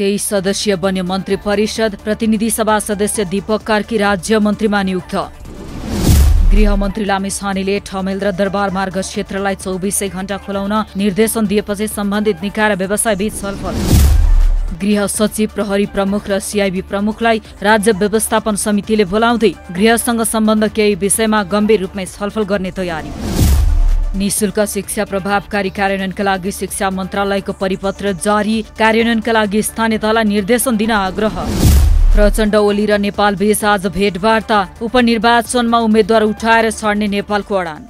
तेइस सदस्यीय बन्यो मन्त्री परिषद प्रतिनिधि सभा सदस्य दीपक कार्की राज्य मन्त्रीमा नियुक्त गृहमन्त्री छानीले ठमेल र दरबार मार्ग क्षेत्रलाई चौबिसै घण्टा खुलाउन निर्देशन दिएपछि सम्बन्धित निकाय र व्यवसायबीच छलफल गृह सचिव प्रहरी प्रमुख र सिआइबी प्रमुखलाई राज्य व्यवस्थापन समितिले बोलाउँदै गृहसँग सम्बन्ध केही विषयमा गम्भीर रूपमै छलफल गर्ने तयारी निशुल्क शिक्षा प्रभावकारी कार्यान्वयनका लागि शिक्षा मन्त्रालयको परिपत्र जारी कार्यान्वयनका लागि स्थानीय तहलाई निर्देशन दिन आग्रह प्रचण्ड ओली र नेपाल बीच आज भेटवार्ता उपनिर्वाचनमा उम्मेद्वार उठाएर छड्ने नेपालको अडान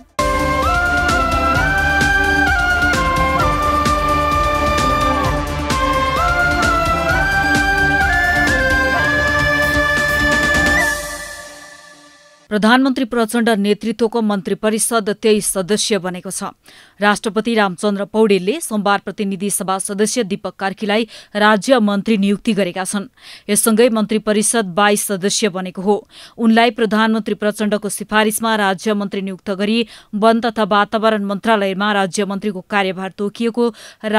प्रधानमन्त्री प्रचण्ड नेतृत्वको मन्त्री परिषद तेइस सदस्य बनेको छ राष्ट्रपति रामचन्द्र पौडेलले सोमबार प्रतिनिधि सभा सदस्य दीपक कार्कीलाई राज्य मन्त्री नियुक्ति गरेका छन् यससँगै मन्त्री परिषद बाइस सदस्य बनेको हो उनलाई प्रधानमन्त्री प्रचण्डको सिफारिसमा राज्य मन्त्री नियुक्त गरी वन तथा वातावरण मन्त्रालयमा राज्य मन्त्रीको कार्यभार तोकिएको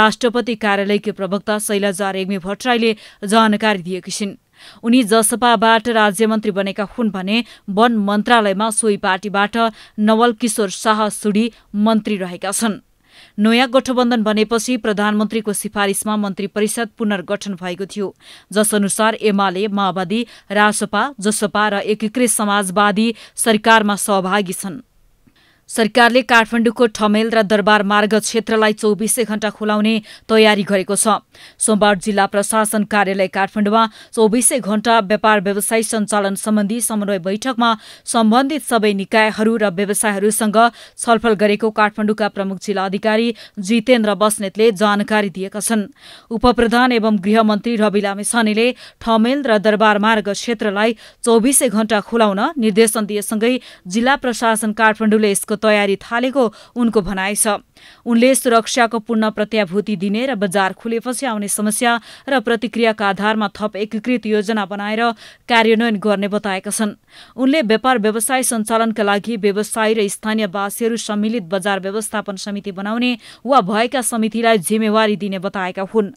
राष्ट्रपति कार्यालयकी प्रवक्ता शैलजा रेग्मी भट्टराईले जानकारी दिएकी छिन् उनी जसपाबाट राज्यमन्त्री बनेका हुन् भने वन मन्त्रालयमा सोही पार्टीबाट नवल किशोर शाह सुडी मन्त्री रहेका छन् नयाँ गठबन्धन बनेपछि प्रधानमन्त्रीको सिफारिसमा मन्त्री परिषद पुनर्गठन भएको थियो जसअनुसार एमाले माओवादी रासपा जसपा र एकीकृत समाजवादी सरकारमा सहभागी छन् सरकारले काठमाडौँको ठमेल र दरबार मार्ग क्षेत्रलाई चौबिसै घण्टा खुलाउने तयारी गरेको छ सोमबार जिल्ला प्रशासन कार्यालय काठमाडौँमा चौबिसै घण्टा व्यापार व्यवसाय सञ्चालन सम्बन्धी समन्वय बैठकमा सम्बन्धित सबै निकायहरू र व्यवसायहरूसँग छलफल गरेको काठमाडौँका प्रमुख जिल्ला अधिकारी जितेन्द्र बस्नेतले जानकारी दिएका छन् उपप्रधान एवं गृहमन्त्री रवि लामेछानेले ठमेल र दरबार मार्ग क्षेत्रलाई चौबिसै घण्टा खुलाउन निर्देशन दिएसँगै जिल्ला प्रशासन काठमाडौँले यसको तयारी थालेको उनको भनाइ छ उनले सुरक्षाको पूर्ण प्रत्याभूति दिने र बजार खुलेपछि आउने समस्या र प्रतिक्रियाका आधारमा थप एकीकृत योजना बनाएर कार्यान्वयन गर्ने बताएका छन् उनले व्यापार व्यवसाय सञ्चालनका लागि व्यवसायी र स्थानीयवासीहरू सम्मिलित बजार व्यवस्थापन समिति बनाउने वा भएका समितिलाई जिम्मेवारी दिने बताएका हुन्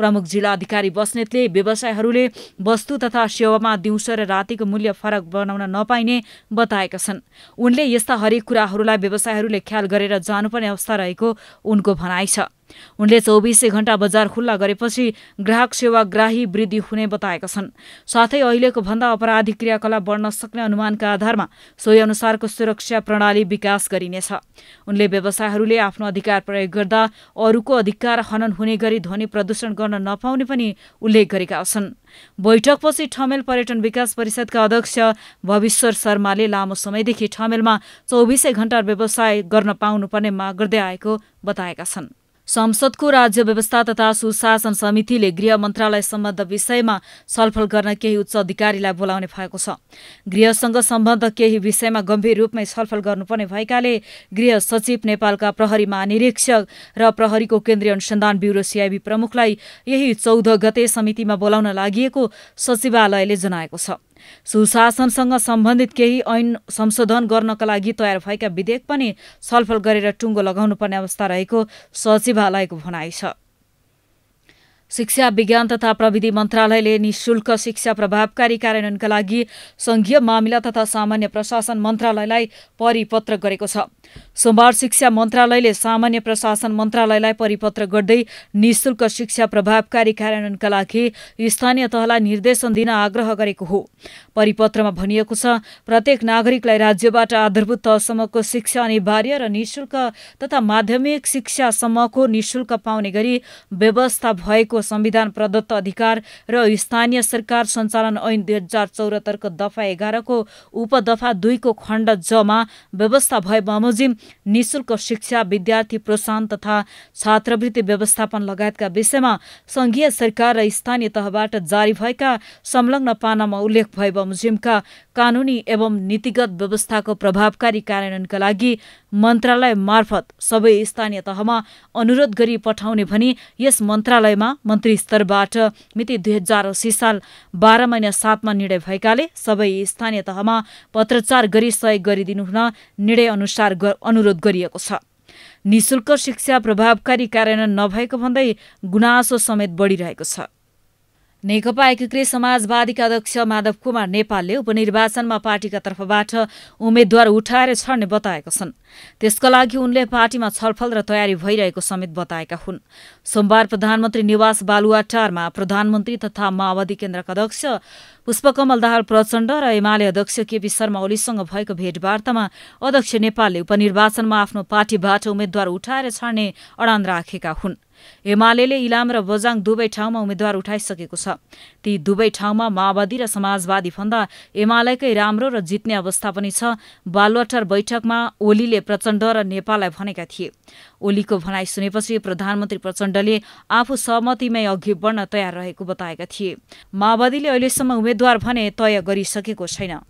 प्रमुख जिल्ला अधिकारी बस्नेतले व्यवसायहरूले वस्तु तथा सेवामा दिउँसो र रातिको मूल्य फरक बनाउन नपाइने बताएका छन् उनले यस्ता हरेक कुराहरूलाई व्यवसायहरूले ख्याल गरेर जानुपर्ने अवस्था रहेको उनको भनाइ छ उनले चौबिसै घण्टा बजार खुल्ला गरेपछि ग्राहक सेवा ग्राही वृद्धि हुने बताएका छन् साथै अहिलेको भन्दा अपराधिक क्रियाकलाप बढ्न सक्ने अनुमानका आधारमा सोही अनुसारको सुरक्षा प्रणाली विकास गरिनेछ उनले व्यवसायहरूले आफ्नो अधिकार प्रयोग गर्दा अरूको अधिकार हनन हुने गरी ध्वनि प्रदूषण गर्न नपाउने पनि उल्लेख गरेका छन् बैठकपछि ठमेल पर्यटन विकास परिषदका अध्यक्ष भविश्वर शर्माले लामो समयदेखि ठमेलमा चौबिसै घण्टा व्यवसाय गर्न पाउनुपर्ने माग गर्दै आएको बताएका छन् संसदको राज्य व्यवस्था तथा सुशासन समितिले गृह मन्त्रालय सम्बन्ध विषयमा छलफल गर्न केही उच्च अधिकारीलाई बोलाउने भएको छ गृहसँग सम्बन्ध केही विषयमा गम्भीर रूपमै छलफल गर्नुपर्ने भएकाले गृह सचिव नेपालका प्रहरी महानिरीक्षक र प्रहरीको केन्द्रीय अनुसन्धान ब्युरो सिआइबी प्रमुखलाई यही चौध गते समितिमा बोलाउन लागि सचिवालयले जनाएको छ सुशासनसँग सम्बन्धित केही ऐन संशोधन गर्नका लागि तयार भएका विधेयक पनि छलफल गरेर टुङ्गो लगाउनुपर्ने अवस्था रहेको सचिवालयको भनाइ छ शिक्षा विज्ञान तथा प्रविधि मन्त्रालयले निशुल्क शिक्षा प्रभावकारी कार्यान्वयनका लागि सङ्घीय मामिला तथा सामान्य प्रशासन मन्त्रालयलाई परिपत्र गरेको छ सोमबार शिक्षा मन्त्रालयले सामान्य प्रशासन मन्त्रालयलाई परिपत्र गर्दै निशुल्क शिक्षा प्रभावकारी कार्यान्वयनका लागि स्थानीय तहलाई निर्देशन दिन आग्रह गरेको हो परिपत्रमा भनिएको छ प्रत्येक नागरिकलाई राज्यबाट आधारभूत तहसम्मको शिक्षा अनिवार्य र निशुल्क तथा माध्यमिक शिक्षासम्मको निशुल्क पाउने गरी व्यवस्था भएको संविधान प्रदत्त अधिकार र स्थानीय सरकार सञ्चालन ऐन दुई हजार चौरात्तरको दफा एघारको उपदफा दुईको खण्ड जमा व्यवस्था भए बमोजिम निशुल्क शिक्षा विद्यार्थी प्रोत्साहन तथा छात्रवृत्ति व्यवस्थापन लगायतका विषयमा सङ्घीय सरकार र स्थानीय तहबाट जारी भएका संलग्न पानामा उल्लेख भए बमोजिमका कानुनी एवं नीतिगत व्यवस्थाको प्रभावकारी कार्यान्वयनका लागि मन्त्रालय मार्फत सबै स्थानीय तहमा अनुरोध गरी पठाउने भनी यस मन्त्रालयमा मन्त्री स्तरबाट मिति दुई हजार असी साल बाह्र महिना सातमा निर्णय भएकाले सबै स्थानीय तहमा पत्रचार गरी सहयोग गरिदिनु हुन निर्णय अनुसार अनुरोध गरिएको छ निशुल्क शिक्षा प्रभावकारी कार्यान्वयन नभएको भन्दै गुनासो समेत बढिरहेको छ नेकपा एकीकृत समाजवादीका अध्यक्ष माधव कुमार नेपालले उपनिर्वाचनमा पार्टीका तर्फबाट उम्मेद्वार उठाएर छर्ने बताएका छन् त्यसका लागि उनले पार्टीमा छलफल र तयारी भइरहेको समेत बताएका हुन् सोमबार प्रधानमन्त्री निवास बालुवाटारमा प्रधानमन्त्री तथा माओवादी केन्द्रका अध्यक्ष पुष्पकमल दाहाल प्रचण्ड र एमाले अध्यक्ष केपी शर्मा ओलीसँग भएको भेटवार्तामा अध्यक्ष नेपालले उपनिर्वाचनमा आफ्नो पार्टीबाट उम्मेद्वार उठाएर छाड्ने अडान राखेका हुन् एमाले इलाम र बजाङ दुवै ठाउँमा उम्मेद्वार उठाइसकेको छ ती दुवै ठाउँमा माओवादी र समाजवादी भन्दा एमालेकै राम्रो र जित्ने अवस्था पनि छ बालवाटार बैठकमा ओलीले प्रचण्ड र नेपाललाई भनेका थिए ओलीको भनाइ सुनेपछि प्रधानमन्त्री प्रचण्डले आफू सहमतिमै अघि बढ्न तयार रहेको बताएका थिए माओवादीले अहिलेसम्म उम्मेद्वार भने तय गरिसकेको छैन